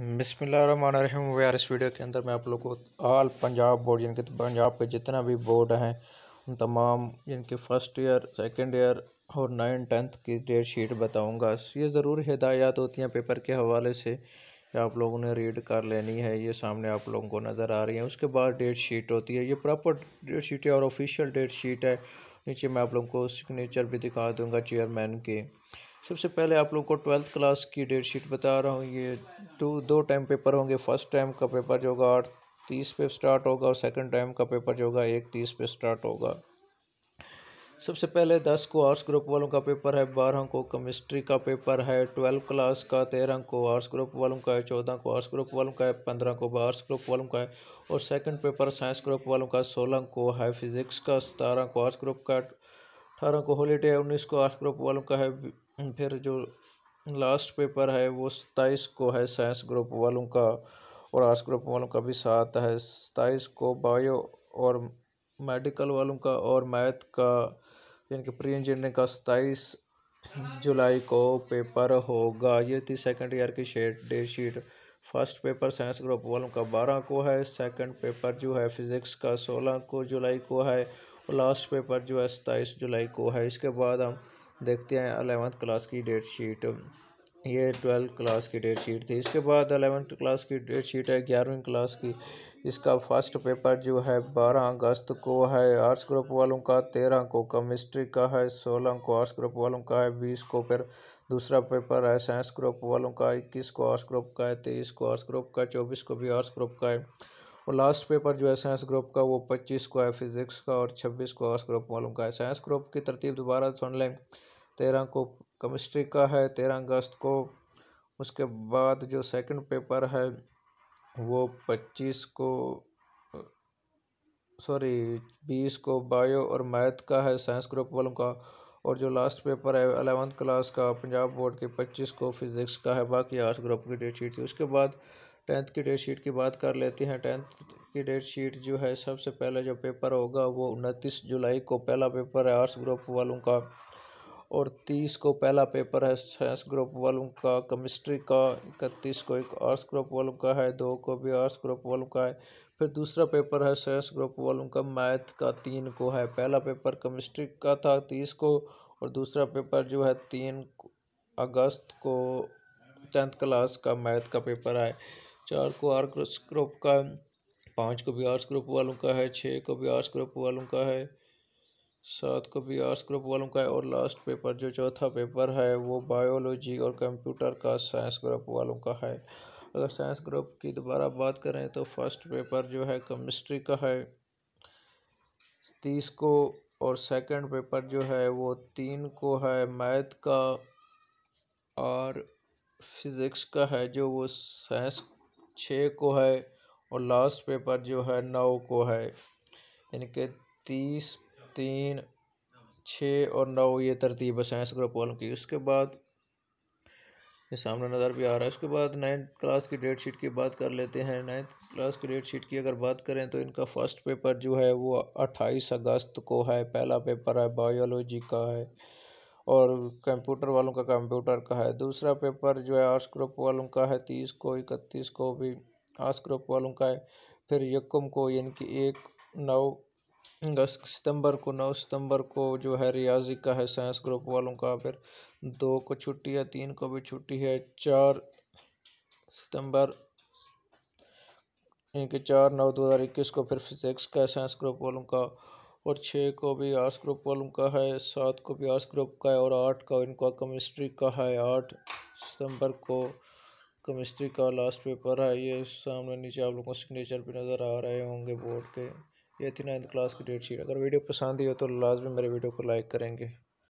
वे are इस video के अंदर मैं आप लोगों को आल पंजाब बोर्ड यानी कि पंजाब के जितना भी बोर्ड हैं उन तमाम जिनके फ़र्स्ट ईयर सेकंड ईयर और नाइन टेंथ की डेट शीट बताऊंगा ये ज़रूर हिदायत होती हैं पेपर के हवाले से आप लोगों ने रीड कर लेनी है ये सामने आप लोगों को नज़र आ रही है उसके बाद डेट शीट होती है ये प्रॉपर डेट शीट है और ऑफिशियल डेट शीट है नीचे मैं आप लोगों को सिग्नेचर भी दिखा दूँगा चेयरमैन के सबसे पहले आप लोग को ट्वेल्थ क्लास की डेट शीट बता रहा हूँ ये दो दो टाइम पेपर होंगे फर्स्ट टाइम का पेपर जो होगा आठ तीस पे स्टार्ट होगा और सेकंड टाइम का पेपर जो होगा एक तीस पे स्टार्ट होगा सबसे पहले दस को आर्ट्स ग्रुप वालों का पेपर है बारह को केमिस्ट्री का पेपर है ट्वेल्थ क्लास का तेरह को आर्ट्स ग्रुप वालों का है चौदह को आर्ट्स ग्रुप वालों का है पंद्रह को आर्ट्स ग्रुप वालों का है और सेकंड पेपर साइंस ग्रुप वालों का सोलह को है फिजिक्स का सतारह को आर्ट्स ग्रुप का अठारह को हॉलीडे है उन्नीस को आर्ट्स ग्रुप वालों का है फिर जो लास्ट पेपर है वो सत्ताईस को है साइंस ग्रुप वालों का और आर्ट्स ग्रुप वालों का भी साथ है सत्ताईस को बायो और मेडिकल वालों का और मैथ का यानी कि प्री इंजीनियरिंग का सत्ताईस जुलाई को पेपर होगा ये थी सेकेंड ईयर की शेट डे sheet first paper science group वालों का बारह को है सेकंड पेपर जो है फिज़िक्स का सोलह को जुलाई को है और लास्ट पेपर जो है सत्ताईस जुलाई को है इसके बाद हम देखते हैं अलेवंथ क्लास की डेट शीट ये ट्वेल्थ क्लास की डेट शीट थी इसके बाद अलेवंथ क्लास की डेट शीट है ग्यारहवीं क्लास की इसका फर्स्ट पेपर जो है बारह अगस्त को है आर्ट्स ग्रुप वालों का तेरह को केमिस्ट्री का है सोलह को आर्ट्स ग्रुप वालों का है बीस को फिर दूसरा पेपर है साइंस ग्रुप वालों का इक्कीस को आर्ट्स ग्रुप का है तेईस को आर्ट्स ग्रुप का चौबीस को भी आर्ट्स ग्रुप का है और लास्ट पेपर जो है साइंस ग्रुप का वो पच्चीस को है फिज़िक्स का और छब्बीस को आर्ट्स ग्रुप वालों का है साइंस ग्रुप की तरतीब दोबारा सुन लें तेरह को केमिस्ट्री का है तेरह अगस्त को उसके बाद जो सेकंड पेपर है वो पच्चीस को सॉरी बीस को बायो और मैथ का है साइंस ग्रुप वालों का और जो लास्ट पेपर है अलेवंथ क्लास का पंजाब बोर्ड के पच्चीस को फिज़िक्स का है बाकी आर्ट्स ग्रुप की डेट शीट थी उसके बाद टेंथ की डेट शीट की बात कर लेते हैं टेंथ की डेट शीट जो है सबसे पहले जो पेपर होगा वो उनतीस जुलाई को पहला पेपर है आर्ट्स ग्रुप वालों का और तीस को पहला पेपर है साइंस ग्रुप वालों का केमिस्ट्री का इकतीस को एक आर्ट्स ग्रुप वालों का है दो को भी आर्ट्स ग्रुप वालों का है फिर दूसरा पेपर है साइंस ग्रुप वालों का मैथ का तीन को है पहला पेपर केमिस्ट्री का था तीस को और दूसरा पेपर जो है तीन अगस्त को टेंथ क्लास का मैथ का पेपर है चार को आर्ट्स ग्रुप का पाँच को भी आर्ट्स ग्रुप वालों का है छः को भी आर्ट्स ग्रुप वालों का है सात भी आर्ट्स ग्रुप वालों का है और लास्ट पेपर जो चौथा पेपर है वो बायोलॉजी और कंप्यूटर का साइंस ग्रुप वालों का है अगर साइंस ग्रुप की दोबारा बात करें तो फर्स्ट पेपर जो है केमिस्ट्री का है तीस को और सेकंड पेपर जो है वो तीन को है मैथ का और फिज़िक्स का है जो वो साइंस छः को है और लास्ट पेपर जो है नौ को है इनके तीस तीन छः और नौ ये तरतीब है साइंस ग्रुप वालों की उसके बाद ये सामने नज़र भी आ रहा है उसके बाद नाइन्थ क्लास की डेट शीट की बात कर लेते हैं नाइन्थ क्लास की डेट शीट की अगर बात करें तो इनका फर्स्ट पेपर जो है वो अट्ठाईस अगस्त को है पहला पेपर है बायोलॉजी का है और कंप्यूटर वालों का कंप्यूटर का है दूसरा पेपर जो है आर्ट्स ग्रुप वालों का है तीस को इकतीस को भी आर्ट्स ग्रुप वालों का है फिर यकम को यानी कि एक नौ दस सितंबर को नौ सितंबर को जो है रियाजी का है साइंस ग्रुप वालों का फिर दो को छुट्टी है तीन को भी छुट्टी है चार सितंबर कि चार नौ दो हज़ार इक्कीस को फिर फिजिक्स का है साइंस ग्रुप वालों का और छः को भी आर्ट्स ग्रुप वालों का है सात को भी आर्ट्स ग्रुप का है और आठ का इनका केमिस्ट्री का है आठ सितंबर को केमिस्ट्री का लास्ट पेपर है ये सामने नीचे आप लोगों को सिग्नेचर भी नज़र आ रहे होंगे बोर्ड के एथ नाइन्थ क्लास की डेट शीट अगर वीडियो पसंद ही हो तो लाजमी मेरे वीडियो को लाइक करेंगे